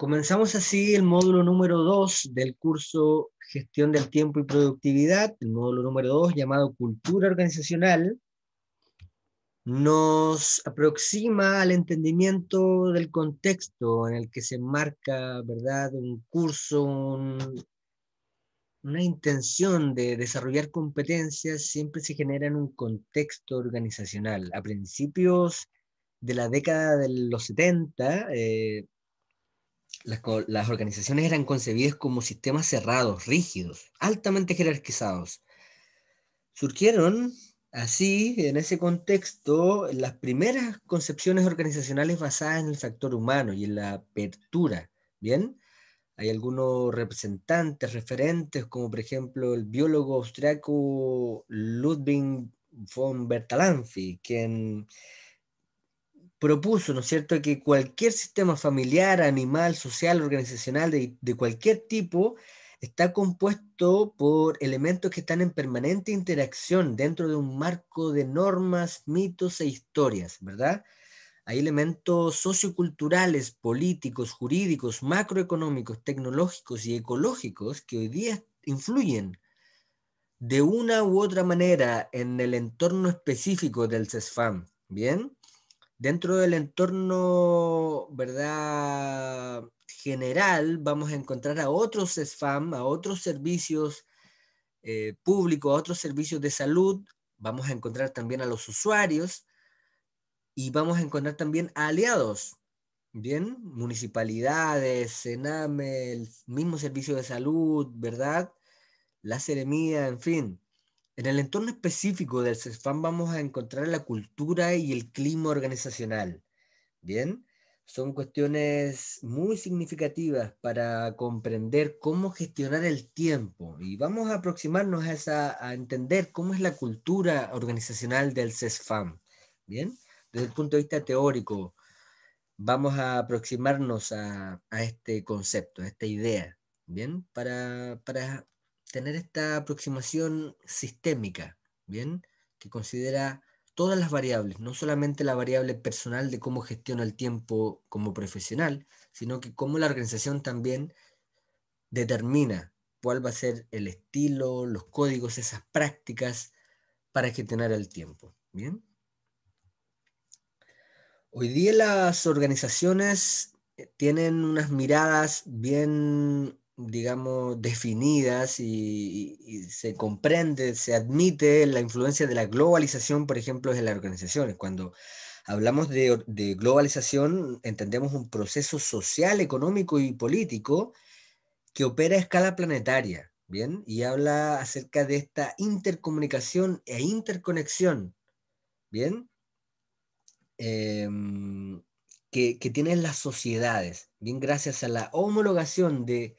Comenzamos así el módulo número dos del curso Gestión del Tiempo y Productividad, el módulo número dos llamado Cultura Organizacional. Nos aproxima al entendimiento del contexto en el que se marca, ¿verdad?, un curso, un, una intención de desarrollar competencias siempre se genera en un contexto organizacional. A principios de la década de los 70, eh, las, organizaciones eran concebidas como sistemas cerrados, rígidos, altamente jerarquizados. Surgieron así, en ese contexto, las primeras concepciones organizacionales basadas en el factor humano y en la apertura. Bien, hay algunos representantes, referentes, como por ejemplo el biólogo austriaco Ludwig von Bertalanffy, quien propuso, ¿no es cierto?, que cualquier sistema familiar, animal, social, organizacional, de, cualquier tipo, está compuesto por elementos que están en permanente interacción dentro de un marco de normas, mitos e historias, ¿verdad? Hay elementos socioculturales, políticos, jurídicos, macroeconómicos, tecnológicos y ecológicos que hoy día influyen de una u otra manera en el entorno específico del CESFAM, ¿bien? Dentro del entorno, ¿verdad? General, vamos a encontrar a otros SFAM, a otros servicios eh, públicos, a otros servicios de salud, vamos a encontrar también a los usuarios y vamos a encontrar también a aliados, ¿bien? Municipalidades, Sename, el mismo servicio de salud, ¿verdad? La seremía, en fin. En el entorno específico del CESFAM vamos a encontrar la cultura y el clima organizacional. Bien, son cuestiones muy significativas para comprender cómo gestionar el tiempo y vamos a aproximarnos a, a entender cómo es la cultura organizacional del CESFAM. Bien, desde el punto de vista teórico, vamos a aproximarnos a, este concepto, a esta idea, bien, para tener esta aproximación sistémica, ¿bien? Que considera todas las variables, no solamente la variable personal de cómo gestiona el tiempo como profesional, sino que cómo la organización también determina cuál va a ser el estilo, los códigos, esas prácticas para gestionar el tiempo, ¿bien? Hoy día las organizaciones eh, tienen unas miradas bien digamos, definidas y, se comprende, se admite la influencia de la globalización, por ejemplo, de las organizaciones. Cuando hablamos de, de globalización, entendemos un proceso social, económico y político que opera a escala planetaria, ¿bien? Y habla acerca de esta intercomunicación e interconexión, ¿bien? Em, que, que tienen las sociedades, bien, gracias a la homologación de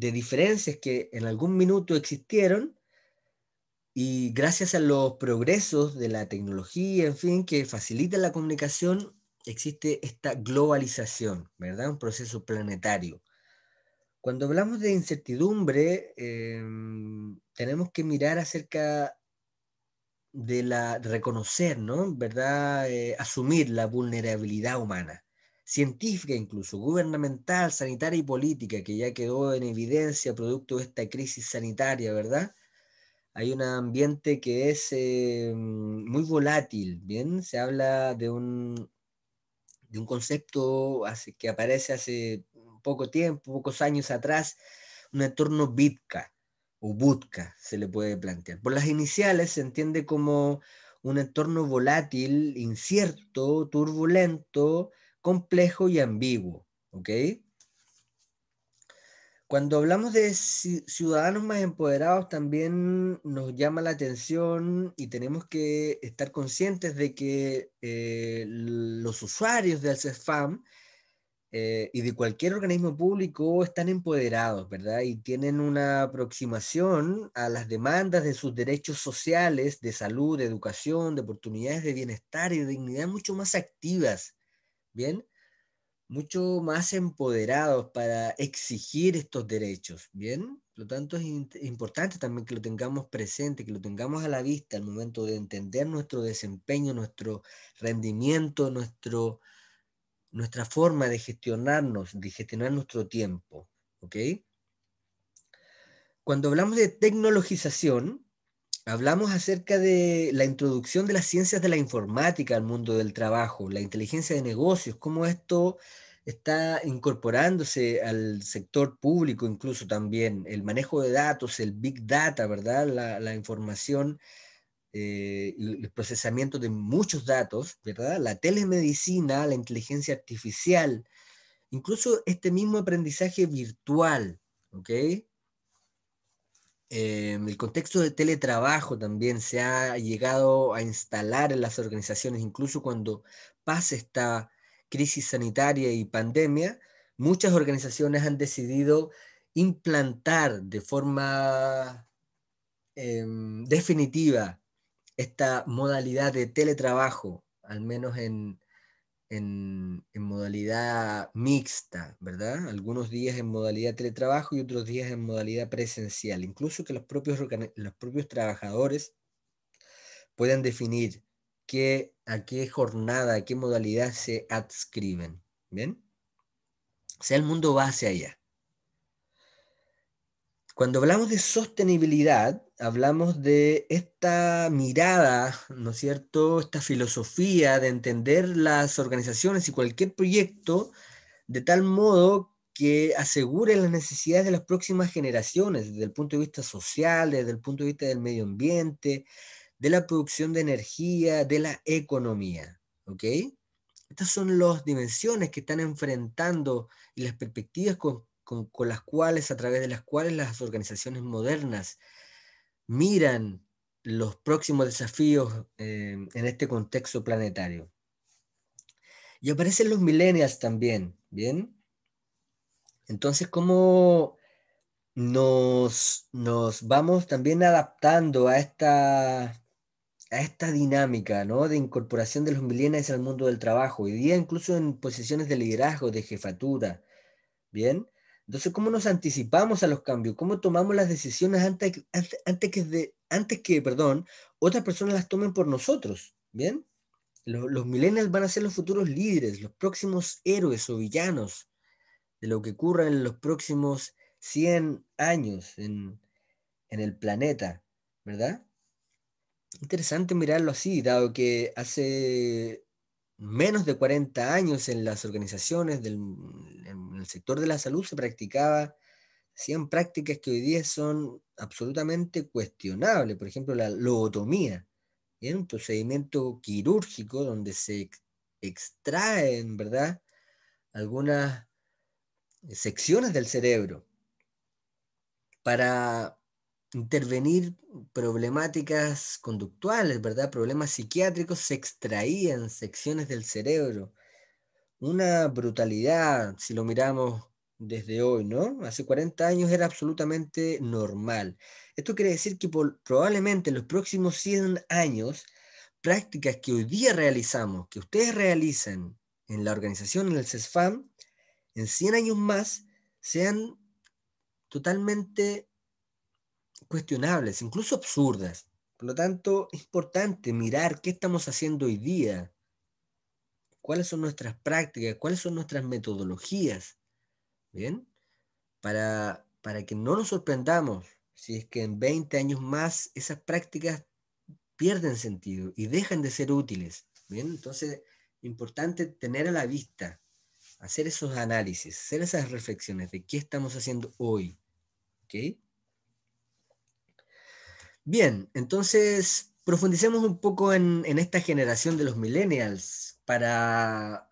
de diferencias que en algún minuto existieron y gracias a los progresos de la tecnología, en fin, que facilita la comunicación, existe esta globalización, ¿verdad? Un proceso planetario. Cuando hablamos de incertidumbre, em, tenemos que mirar acerca de la reconocer, ¿no? ¿Verdad? Eh, asumir la vulnerabilidad humana científica incluso, gubernamental, sanitaria y política, que ya quedó en evidencia producto de esta crisis sanitaria, ¿verdad? Hay un ambiente que es eh, muy volátil, ¿bien? Se habla de un, de un concepto que aparece hace poco tiempo, pocos años atrás, un entorno BITCA o BUTCA, se le puede plantear. Por las iniciales se entiende como un entorno volátil, incierto, turbulento, complejo y ambiguo. Cuando hablamos de ciudadanos más empoderados, también nos llama la atención y tenemos que estar conscientes de que eh, los usuarios del CESFAM eh, y de cualquier organismo público están empoderados, ¿verdad? Y tienen una aproximación a las demandas de sus derechos sociales, de salud, de educación, de oportunidades de bienestar y de dignidad mucho más activas ¿bien? Mucho más empoderados para exigir estos derechos, ¿bien? Por lo tanto, es importante también que lo tengamos presente, que lo tengamos a la vista al momento de entender nuestro desempeño, nuestro rendimiento, nuestra forma de gestionarnos, de gestionar nuestro tiempo, ¿ok? Cuando hablamos de tecnologización, Hablamos acerca de la introducción de las ciencias de la informática al mundo del trabajo, la inteligencia de negocios, cómo esto está incorporándose al sector público incluso también, el manejo de datos, el big data, ¿verdad? La, información, eh, el procesamiento de muchos datos, ¿verdad? La telemedicina, la inteligencia artificial, incluso este mismo aprendizaje virtual, ¿ok? Em, el contexto de teletrabajo también se ha llegado a instalar en las organizaciones, incluso cuando pasa esta crisis sanitaria y pandemia, muchas organizaciones han decidido implantar de forma em, definitiva esta modalidad de teletrabajo, al menos en, en, modalidad mixta, ¿verdad? Algunos días en modalidad teletrabajo y otros días en modalidad presencial. Incluso que los propios, los propios trabajadores puedan definir qué, a qué jornada, a qué modalidad se adscriben. ¿Bien? O sea, el mundo va hacia allá. Cuando hablamos de sostenibilidad, hablamos de esta mirada, ¿no es cierto? Esta filosofía de entender las organizaciones y cualquier proyecto de tal modo que asegure las necesidades de las próximas generaciones, desde el punto de vista social, desde el punto de vista del medio ambiente, de la producción de energía, de la economía, ¿ok? Estas son las dimensiones que están enfrentando y las perspectivas con con, las cuales, a través de las cuales las organizaciones modernas miran los próximos desafíos eh, en este contexto planetario. Y aparecen los millennials también, ¿bien? Entonces, ¿cómo nos, vamos también adaptando a esta a esta dinámica ¿no? de incorporación de los millennials al mundo del trabajo, hoy día incluso en posiciones de liderazgo, de jefatura, ¿bien? Entonces, ¿cómo nos anticipamos a los cambios? ¿Cómo tomamos las decisiones antes, antes, que, de, antes que perdón, otras personas las tomen por nosotros? ¿Bien? Los, los millennials van a ser los futuros líderes, los próximos héroes o villanos de lo que ocurra en los próximos 100 años en, en el planeta, ¿verdad? Interesante mirarlo así, dado que hace menos de 40 años en las organizaciones del en en el sector de la salud se practicaba, hacían prácticas que hoy día son absolutamente cuestionables, por ejemplo, la lobotomía, un procedimiento quirúrgico donde se extraen, ¿verdad?, algunas secciones del cerebro para intervenir problemáticas conductuales, ¿verdad? Problemas psiquiátricos se extraían secciones del cerebro una brutalidad, si lo miramos desde hoy, ¿no? Hace 40 años era absolutamente normal. Esto quiere decir que probablemente en los próximos 100 años, prácticas que hoy día realizamos, que ustedes realizan en la organización, en el CESFAM, en 100 años más, sean totalmente cuestionables, incluso absurdas. Por lo tanto, es importante mirar qué estamos haciendo hoy día, cuáles son nuestras prácticas, cuáles son nuestras metodologías, ¿bien? Para, que no nos sorprendamos si es que en 20 años más esas prácticas pierden sentido y dejan de ser útiles, ¿bien? Entonces, importante tener a la vista, hacer esos análisis, hacer esas reflexiones de qué estamos haciendo hoy, ¿ok? Bien, entonces profundicemos un poco en, en esta generación de los millennials, para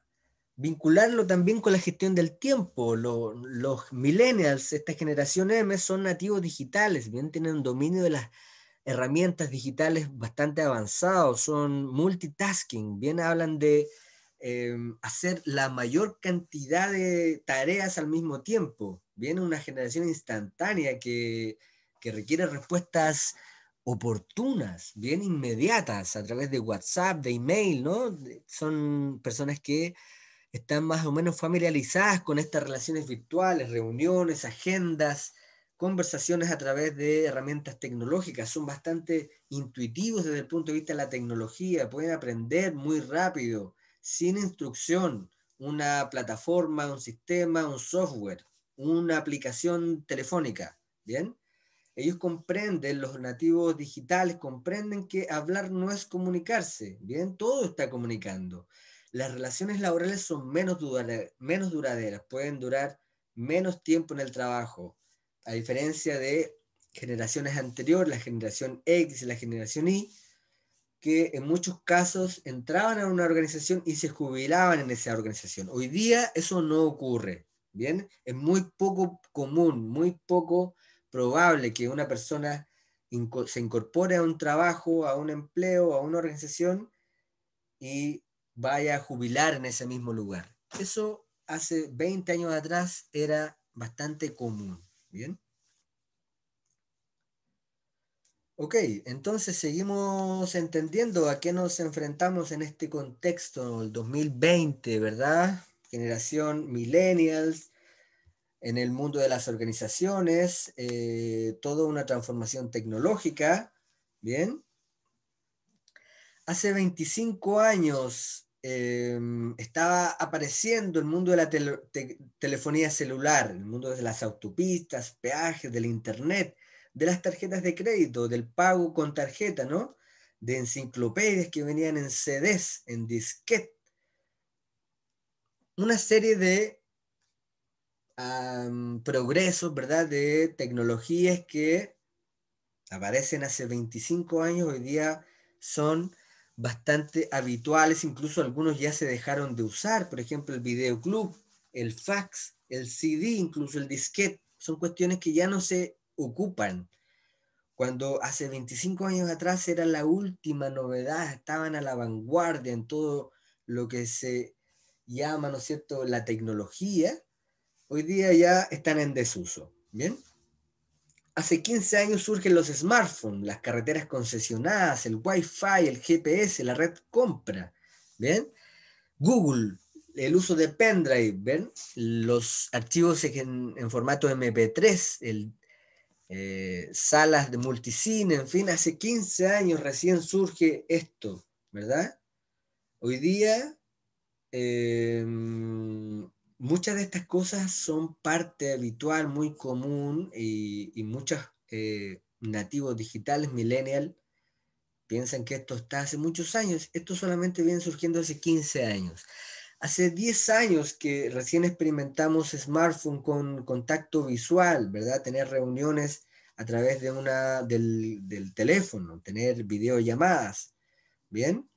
vincularlo también con la gestión del tiempo. los millennials, esta generación M, son nativos digitales, bien tienen dominio de las herramientas digitales bastante avanzados son multitasking, bien hablan de em, hacer la mayor cantidad de tareas al mismo tiempo. Viene una generación instantánea que, que requiere respuestas oportunas, bien inmediatas, a través de WhatsApp, de email, ¿no? Son personas que están más o menos familiarizadas con estas relaciones virtuales, reuniones, agendas, conversaciones a través de herramientas tecnológicas. Son bastante intuitivos desde el punto de vista de la tecnología, pueden aprender muy rápido, sin instrucción, una plataforma, un sistema, un software, una aplicación telefónica, ¿bien? ellos comprenden, los nativos digitales comprenden que hablar no es comunicarse, bien, todo está comunicando. Las relaciones laborales son menos, duraderas, pueden durar menos tiempo en el trabajo, a diferencia de generaciones anteriores, la generación X, y la generación Y, que en muchos casos entraban a una organización y se jubilaban en esa organización. Hoy día eso no ocurre, ¿bien? Es muy poco común, muy poco probable que una persona se incorpore a un trabajo, a un empleo, a una organización y vaya a jubilar en ese mismo lugar. Eso hace 20 años atrás era bastante común. ¿Bien? Ok, entonces seguimos entendiendo a qué nos enfrentamos en este contexto, el 2020, ¿verdad? Generación millennials, en el mundo de las organizaciones, eh, toda una transformación tecnológica, ¿bien? Hace 25 años em, estaba apareciendo el mundo de la telefonía celular, el mundo de las autopistas, peajes, del Internet, de las tarjetas de crédito, del pago con tarjeta, ¿no? De enciclopedias que venían en CDs, en disquet. Una serie de progresos, ¿verdad? De tecnologías que aparecen hace 25 años, hoy día son bastante habituales, incluso algunos ya se dejaron de usar, por ejemplo el videoclub, el fax, el CD, incluso el disquete, son cuestiones que ya no se ocupan. Cuando hace 25 años atrás era la última novedad, estaban a la vanguardia en todo lo que se llama, ¿no es cierto?, la tecnología, hoy día ya están en desuso. ¿Bien? Hace 15 años surgen los smartphones, las carreteras concesionadas, el Wi-Fi, el GPS, la red compra. ¿Bien? Google, el uso de pendrive, ¿ven? Los archivos en, formato MP3, el, eh, salas de multicine, en fin, hace 15 años recién surge esto, ¿verdad? Hoy día em, muchas de estas cosas son parte habitual, muy común, y, muchos eh, nativos digitales, millennial, piensan que esto está hace muchos años. Esto solamente viene surgiendo hace 15 años. Hace 10 años que recién experimentamos smartphone con contacto visual, ¿verdad? Tener reuniones a través de una, del, del teléfono, tener videollamadas. ¿Bien?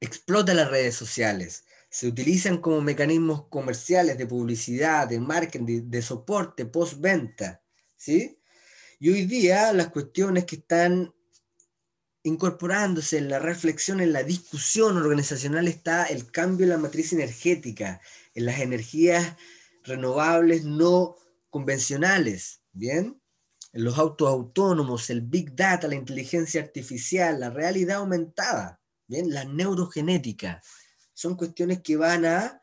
Explota las redes sociales se utilizan como mecanismos comerciales de publicidad, de marketing, de, soporte, postventa, ¿sí? Y hoy día las cuestiones que están incorporándose en la reflexión, en la discusión organizacional está el cambio en la matriz energética, en las energías renovables no convencionales, ¿bien? En los autos autónomos, el big data, la inteligencia artificial, la realidad aumentada, ¿bien? La neurogenética son cuestiones que van a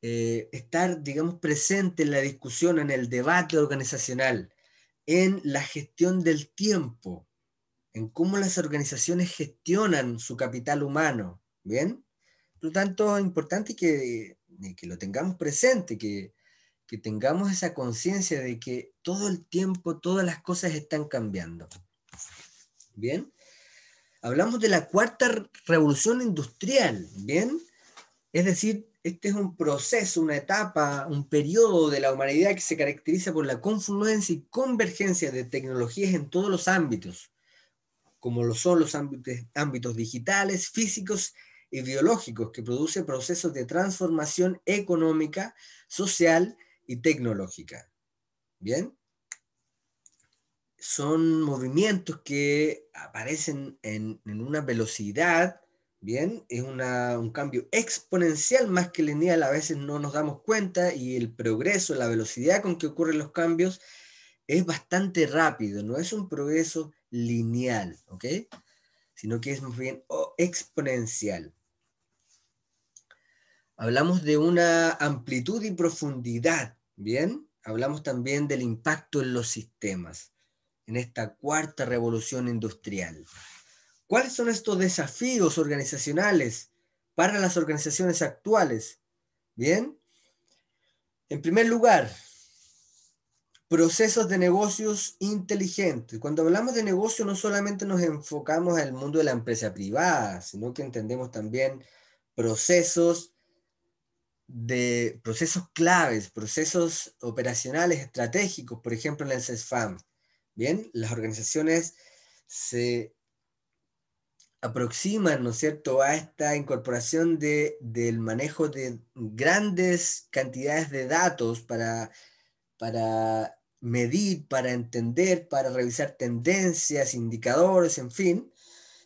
eh, estar, digamos, presentes en la discusión, en el debate organizacional, en la gestión del tiempo, en cómo las organizaciones gestionan su capital humano. ¿Bien? Por lo tanto, es importante que, eh, lo tengamos presente, que, que tengamos esa conciencia de que todo el tiempo todas las cosas están cambiando. Bien, hablamos de la cuarta revolución industrial, bien, es decir, este es un proceso, una etapa, un periodo de la humanidad que se caracteriza por la confluencia y convergencia de tecnologías en todos los ámbitos, como lo son los ámbitos, digitales, físicos y biológicos, que produce procesos de transformación económica, social y tecnológica. ¿Bien? Son movimientos que aparecen en una velocidad Bien, es un cambio exponencial más que lineal, a veces no nos damos cuenta y el progreso, la velocidad con que ocurren los cambios es bastante rápido, no es un progreso lineal, ¿ok? Sino que es más bien oh, exponencial. Hablamos de una amplitud y profundidad, ¿bien? Hablamos también del impacto en los sistemas, en esta cuarta revolución industrial. ¿Cuáles son estos desafíos organizacionales para las organizaciones actuales? Bien. En primer lugar, procesos de negocios inteligentes. Cuando hablamos de negocio no solamente nos enfocamos al mundo de la empresa privada, sino que entendemos también procesos de procesos claves, procesos operacionales estratégicos, por ejemplo en el CESFAM. Bien, las organizaciones se aproximan, ¿no es cierto?, a esta incorporación del manejo de grandes cantidades de datos para, para medir, para entender, para revisar tendencias, indicadores, en fin.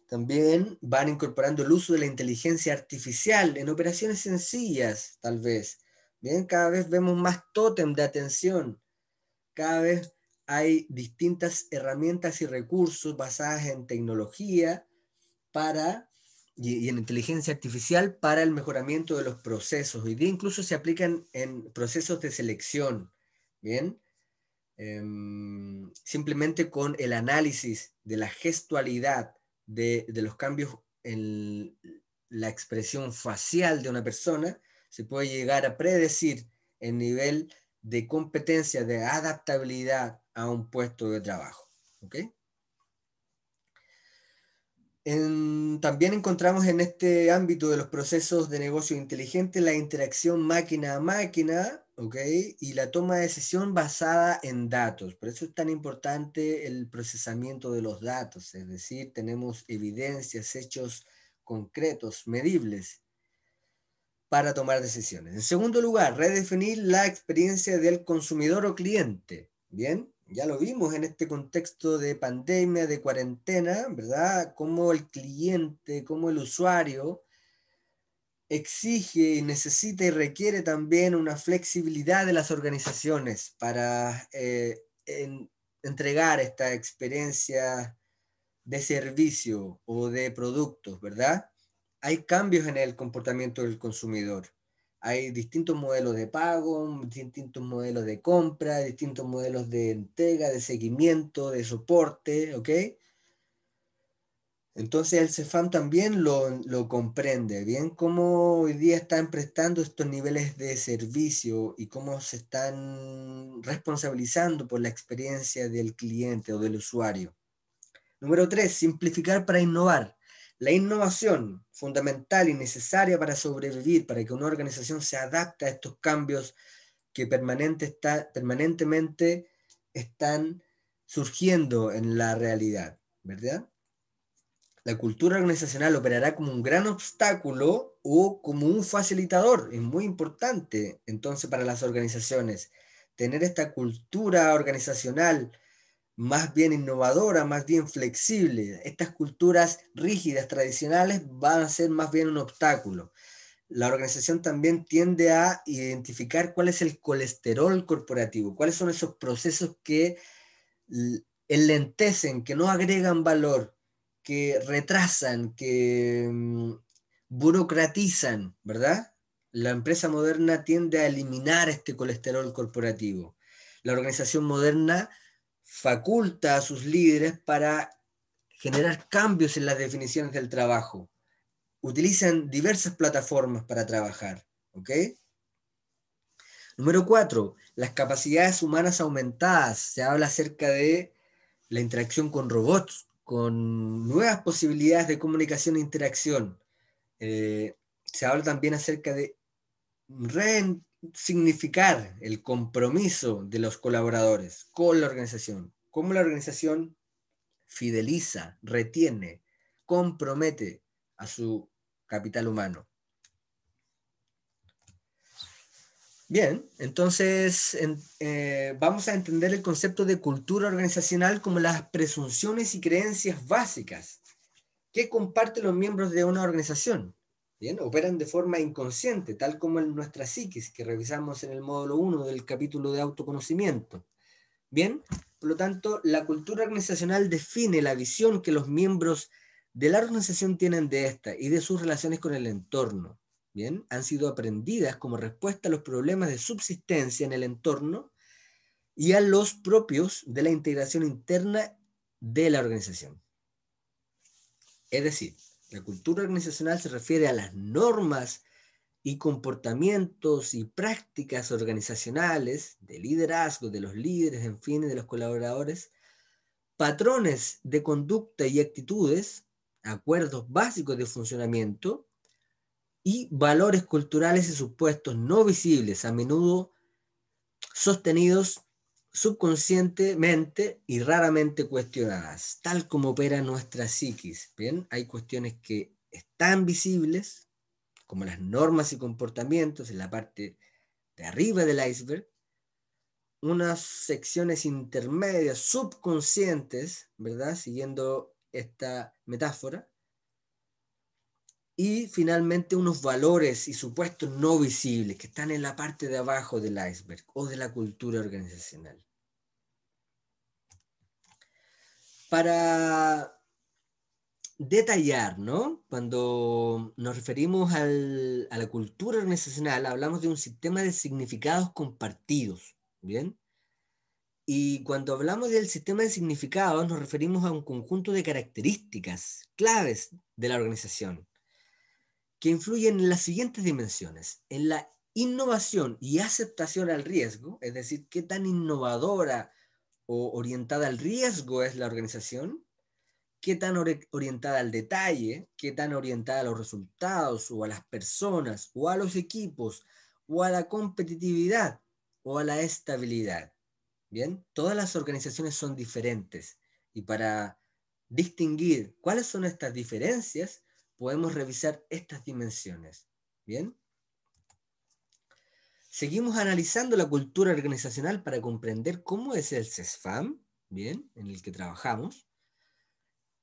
También van incorporando el uso de la inteligencia artificial en operaciones sencillas, tal vez. Bien, cada vez vemos más tótem de atención. Cada vez hay distintas herramientas y recursos basadas en tecnología y, en inteligencia artificial para el mejoramiento de los procesos. y de incluso se aplican en procesos de selección, ¿bien? Em, simplemente con el análisis de la gestualidad, de, los cambios en la expresión facial de una persona, se puede llegar a predecir el nivel de competencia, de adaptabilidad a un puesto de trabajo. ¿okay? también encontramos en este ámbito de los procesos de negocio inteligente la interacción máquina a máquina y la toma de decisión basada en datos. Por eso es tan importante el procesamiento de los datos, es decir, tenemos evidencias, hechos concretos, medibles para tomar decisiones. En segundo lugar, redefinir la experiencia del consumidor o cliente. Bien, ya lo vimos en este contexto de pandemia, de cuarentena, ¿verdad? Cómo el cliente, cómo el usuario exige y necesita y requiere también una flexibilidad de las organizaciones para eh, entregar esta experiencia de servicio o de productos, ¿verdad? Hay cambios en el comportamiento del consumidor hay distintos modelos de pago, distintos modelos de compra, distintos modelos de entrega, de seguimiento, de soporte, ¿ok? Entonces el CEFAM también lo, lo comprende, bien cómo hoy día están prestando estos niveles de servicio y cómo se están responsabilizando por la experiencia del cliente o del usuario. Número tres, simplificar para innovar. La innovación, fundamental y necesaria para sobrevivir, para que una organización se adapte a estos cambios que permanentemente están surgiendo en la realidad, ¿verdad? La cultura organizacional operará como un gran obstáculo o como un facilitador. Es muy importante entonces para las organizaciones tener esta cultura organizacional más bien innovadora, más bien flexible. Estas culturas rígidas, tradicionales, van a ser más bien un obstáculo. La organización también tiende a identificar cuál es el colesterol corporativo, cuáles son esos procesos que enlentecen, que no agregan valor, que retrasan, que mm, burocratizan, ¿verdad? La empresa moderna tiende a eliminar este colesterol corporativo. La organización moderna faculta a sus líderes para generar cambios en las definiciones del trabajo. Utilizan diversas plataformas para trabajar. Número cuatro, las capacidades humanas aumentadas. Se habla acerca de la interacción con robots, con nuevas posibilidades de comunicación e interacción. Eh, se habla también acerca de significar el compromiso de los colaboradores con la organización, cómo la organización fideliza, retiene, compromete a su capital humano. Bien, entonces eh, vamos a entender el concepto de cultura organizacional como las presunciones y creencias básicas que comparten los miembros de una organización. Bien, operan de forma inconsciente, tal como en nuestra psiquis que revisamos en el módulo 1 del capítulo de autoconocimiento. Bien, por lo tanto, la cultura organizacional define la visión que los miembros de la organización tienen de esta y de sus relaciones con el entorno. Bien, han sido aprendidas como respuesta a los problemas de subsistencia en el entorno y a los propios de la integración interna de la organización. Es decir, la cultura organizacional se refiere a las normas y comportamientos y prácticas organizacionales de liderazgo de los líderes, en fin, de los colaboradores, patrones de conducta y actitudes, acuerdos básicos de funcionamiento y valores culturales y supuestos no visibles, a menudo sostenidos subconscientemente y raramente cuestionadas, tal como opera nuestra psiquis. ¿bien? Hay cuestiones que están visibles, como las normas y comportamientos en la parte de arriba del iceberg, unas secciones intermedias, subconscientes, ¿verdad? Siguiendo esta metáfora, y finalmente unos valores y supuestos no visibles que están en la parte de abajo del iceberg o de la cultura organizacional. Para detallar, ¿no? Cuando nos referimos a la cultura organizacional, hablamos de un sistema de significados compartidos, ¿bien? Y cuando hablamos del sistema de significados, nos referimos a un conjunto de características claves de la organización que influyen en las siguientes dimensiones, en la innovación y aceptación al riesgo, es decir, qué tan innovadora o orientada al riesgo es la organización, qué tan orientada al detalle, qué tan orientada a los resultados o a las personas o a los equipos o a la competitividad o a la estabilidad. Bien, todas las organizaciones son diferentes y para distinguir cuáles son estas diferencias, podemos revisar estas dimensiones. ¿Bien? Seguimos analizando la cultura organizacional para comprender cómo es el CESFAM, ¿bien? En el que trabajamos.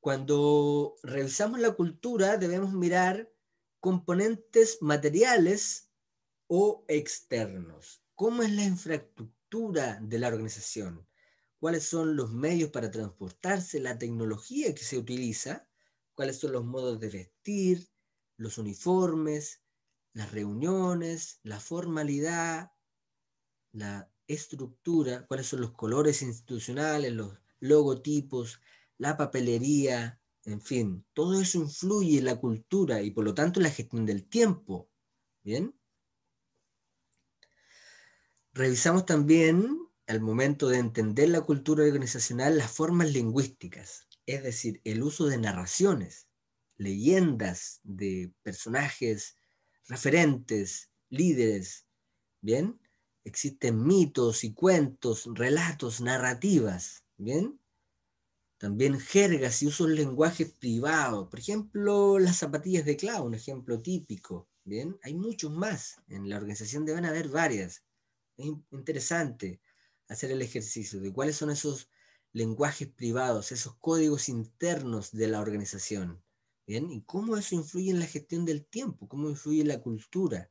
Cuando revisamos la cultura debemos mirar componentes materiales o externos. ¿Cómo es la infraestructura de la organización? ¿Cuáles son los medios para transportarse, la tecnología que se utiliza? cuáles son los modos de vestir, los uniformes, las reuniones, la formalidad, la estructura, cuáles son los colores institucionales, los logotipos, la papelería, en fin, todo eso influye en la cultura y por lo tanto en la gestión del tiempo. Revisamos también, al momento de entender la cultura organizacional, las formas lingüísticas. Es decir, el uso de narraciones, leyendas de personajes, referentes, líderes, ¿bien? Existen mitos y cuentos, relatos, narrativas, ¿bien? También jergas y usos lenguaje privado. por ejemplo, las zapatillas de Clau, un ejemplo típico, ¿bien? Hay muchos más, en la organización deben haber varias. Es interesante hacer el ejercicio de cuáles son esos lenguajes privados, esos códigos internos de la organización. ¿Bien? ¿Y cómo eso influye en la gestión del tiempo? ¿Cómo influye en la cultura?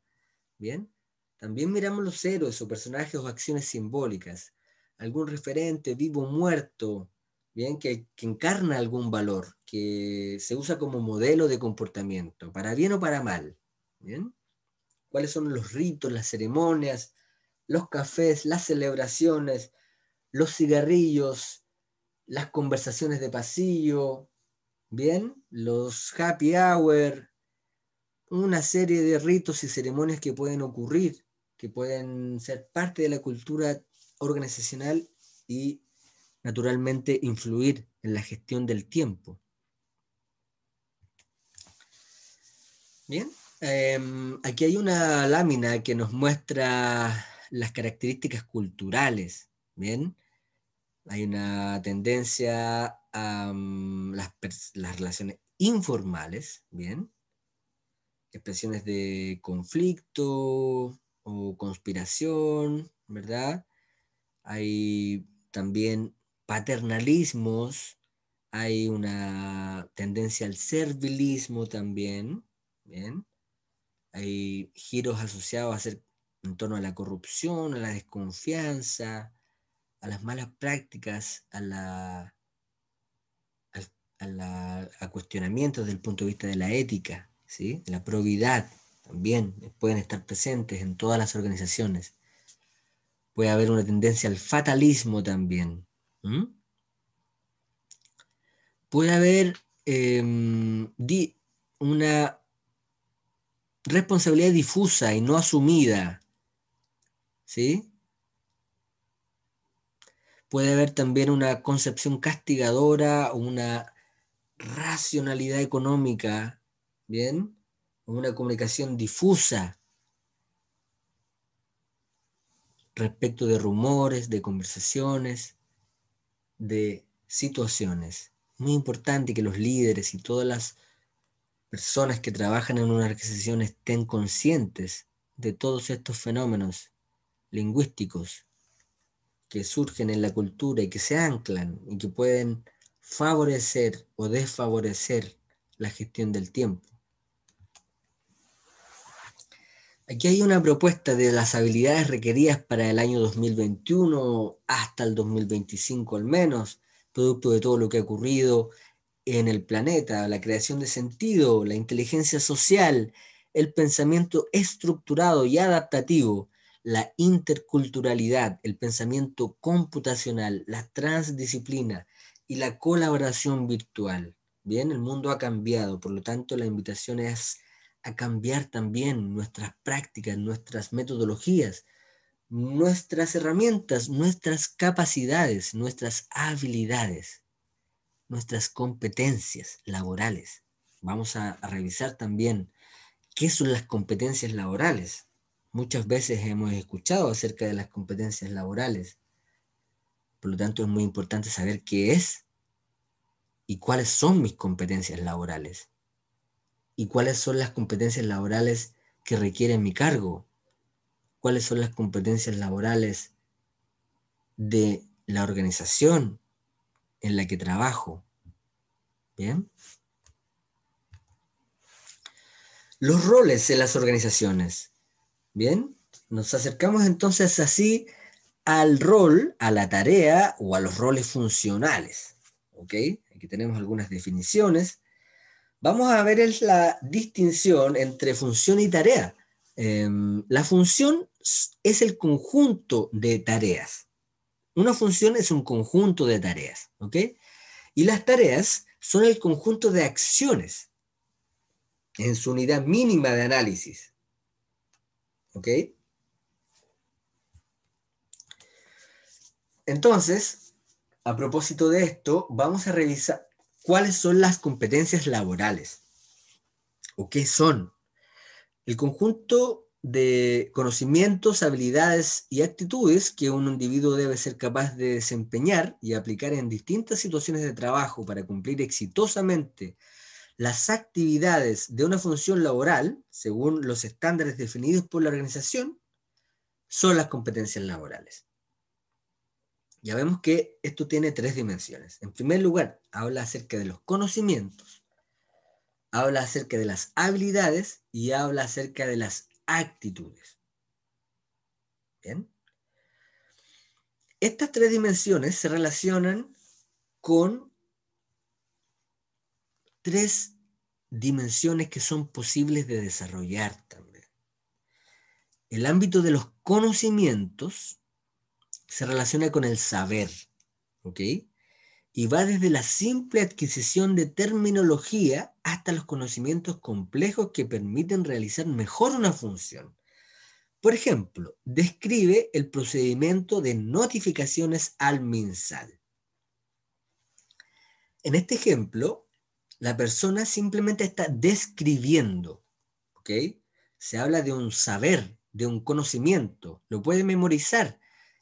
¿Bien? También miramos los héroes o personajes o acciones simbólicas. Algún referente vivo o muerto, ¿bien? Que, encarna algún valor, que se usa como modelo de comportamiento, para bien o para mal. ¿Cuáles son los ritos, las ceremonias, los cafés, las celebraciones, los cigarrillos, las conversaciones de pasillo, bien, los happy hour, una serie de ritos y ceremonias que pueden ocurrir, que pueden ser parte de la cultura organizacional y naturalmente influir en la gestión del tiempo. Bien, em, aquí hay una lámina que nos muestra las características culturales, ¿bien? hay una tendencia a mm, las, relaciones informales, ¿bien? Expresiones de conflicto o conspiración, ¿verdad? Hay también paternalismos, hay una tendencia al servilismo también, ¿bien? Hay giros asociados a en torno a la corrupción, a la desconfianza, a las malas prácticas, a la, a, cuestionamientos desde el punto de vista de la ética, ¿sí? de la probidad, también pueden estar presentes en todas las organizaciones. Puede haber una tendencia al fatalismo también. Puede haber em, una responsabilidad difusa y no asumida. ¿Sí? puede haber también una concepción castigadora, una racionalidad económica, ¿bien? Una comunicación difusa respecto de rumores, de conversaciones, de situaciones. Muy importante que los líderes y todas las personas que trabajan en una organización estén conscientes de todos estos fenómenos lingüísticos que surgen en la cultura y que se anclan y que pueden favorecer o desfavorecer la gestión del tiempo. Aquí hay una propuesta de las habilidades requeridas para el año 2021 hasta el 2025 al menos, producto de todo lo que ha ocurrido en el planeta, la creación de sentido, la inteligencia social, el pensamiento estructurado y adaptativo, la interculturalidad, el pensamiento computacional, la transdisciplina y la colaboración virtual. Bien, el mundo ha cambiado, por lo tanto la invitación es a cambiar también nuestras prácticas, nuestras metodologías, nuestras herramientas, nuestras capacidades, nuestras habilidades, nuestras competencias laborales. Vamos a, revisar también qué son las competencias laborales muchas veces hemos escuchado acerca de las competencias laborales. Por lo tanto, es muy importante saber qué es y cuáles son mis competencias laborales y cuáles son las competencias laborales que requieren mi cargo, cuáles son las competencias laborales de la organización en la que trabajo. ¿Bien? Los roles en las organizaciones. Bien, nos acercamos entonces así al rol, a la tarea o a los roles funcionales. ¿Ok? Aquí tenemos algunas definiciones. Vamos a ver la distinción entre función y tarea. Em, la función es el conjunto de tareas. Una función es un conjunto de tareas, Y las tareas son el conjunto de acciones en su unidad mínima de análisis. Entonces, a propósito de esto, vamos a revisar cuáles son las competencias laborales o qué son. El conjunto de conocimientos, habilidades y actitudes que un individuo debe ser capaz de desempeñar y aplicar en distintas situaciones de trabajo para cumplir exitosamente las actividades de una función laboral, según los estándares definidos por la organización, son las competencias laborales. Ya vemos que esto tiene tres dimensiones. En primer lugar, habla acerca de los conocimientos, habla acerca de las habilidades y habla acerca de las actitudes. ¿Bien? Estas tres dimensiones se relacionan con tres dimensiones que son posibles de desarrollar también. El ámbito de los conocimientos se relaciona con el saber, ¿ok? Y va desde la simple adquisición de terminología hasta los conocimientos complejos que permiten realizar mejor una función. Por ejemplo, describe el procedimiento de notificaciones al MinSal. En este ejemplo, la persona simplemente está describiendo, ¿ok? Se habla de un saber, de un conocimiento, lo puede memorizar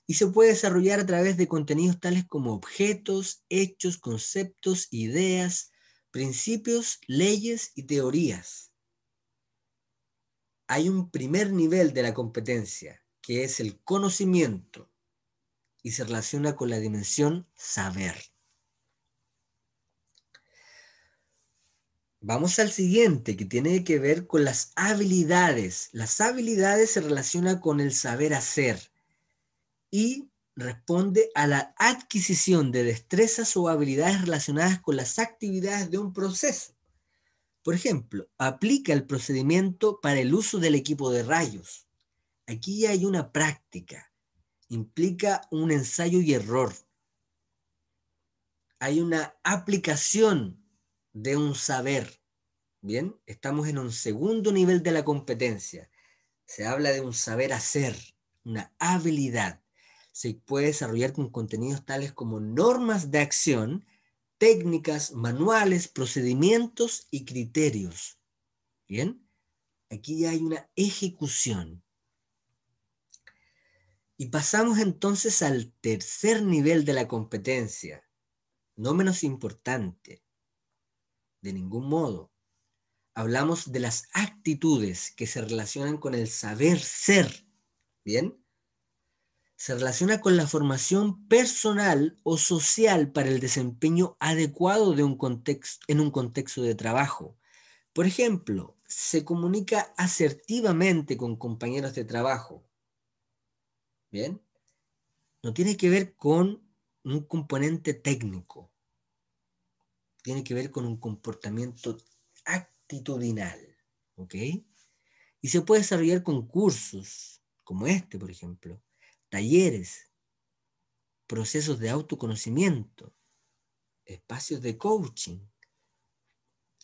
y se puede desarrollar a través de contenidos tales como objetos, hechos, conceptos, ideas, principios, leyes y teorías. Hay un primer nivel de la competencia, que es el conocimiento, y se relaciona con la dimensión saber. Vamos al siguiente, que tiene que ver con las habilidades. Las habilidades se relacionan con el saber hacer y responde a la adquisición de destrezas o habilidades relacionadas con las actividades de un proceso. Por ejemplo, aplica el procedimiento para el uso del equipo de rayos. Aquí hay una práctica, implica un ensayo y error. Hay una aplicación de un saber. Bien, estamos en un segundo nivel de la competencia. Se habla de un saber hacer, una habilidad. Se puede desarrollar con contenidos tales como normas de acción, técnicas, manuales, procedimientos y criterios. Bien, aquí hay una ejecución. Y pasamos entonces al tercer nivel de la competencia, no menos importante, de ningún modo. Hablamos de las actitudes que se relacionan con el saber ser. ¿Bien? Se relaciona con la formación personal o social para el desempeño adecuado de un contexto, en un contexto de trabajo. Por ejemplo, se comunica asertivamente con compañeros de trabajo. ¿Bien? No tiene que ver con un componente técnico tiene que ver con un comportamiento actitudinal, ¿ok? Y se puede desarrollar con cursos, como este, por ejemplo, talleres, procesos de autoconocimiento, espacios de coaching,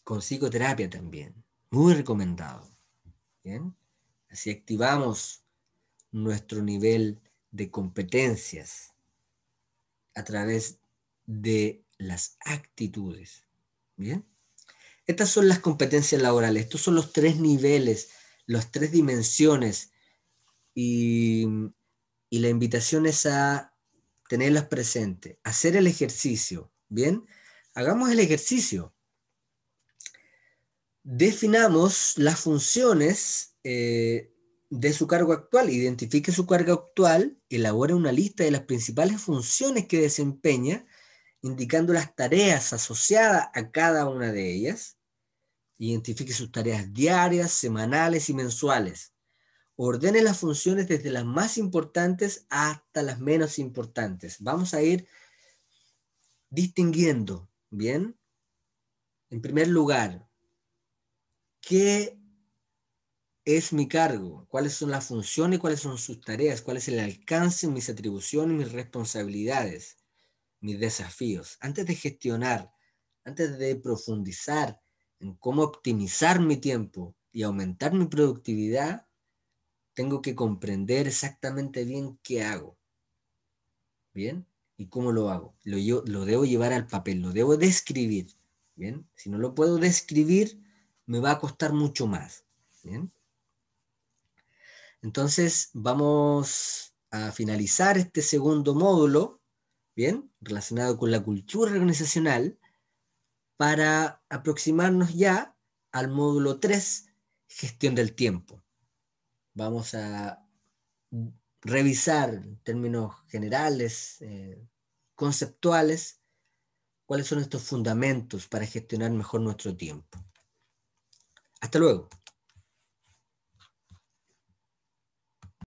con psicoterapia también, muy recomendado, ¿bien? Así activamos nuestro nivel de competencias a través de las actitudes. ¿Bien? Estas son las competencias laborales, estos son los tres niveles, las tres dimensiones. Y, la invitación es a tenerlas presentes, hacer el ejercicio. ¿Bien? Hagamos el ejercicio. Definamos las funciones eh, de su cargo actual, identifique su cargo actual, elabore una lista de las principales funciones que desempeña indicando las tareas asociadas a cada una de ellas. Identifique sus tareas diarias, semanales y mensuales. Ordene las funciones desde las más importantes hasta las menos importantes. Vamos a ir distinguiendo, ¿bien? En primer lugar, ¿qué es mi cargo? ¿Cuáles son las funciones? ¿Cuáles son sus tareas? ¿Cuál es el alcance, mis atribuciones, mis responsabilidades? mis desafíos, antes de gestionar, antes de profundizar en cómo optimizar mi tiempo y aumentar mi productividad, tengo que comprender exactamente bien qué hago. ¿Bien? ¿Y cómo lo hago? Lo, yo, lo debo llevar al papel, lo debo describir. ¿Bien? Si no lo puedo describir, me va a costar mucho más. ¿Bien? Entonces, vamos a finalizar este segundo módulo ¿bien? Relacionado con la cultura organizacional, para aproximarnos ya al módulo 3, gestión del tiempo. Vamos a revisar en términos generales, eh, conceptuales, cuáles son estos fundamentos para gestionar mejor nuestro tiempo. Hasta luego.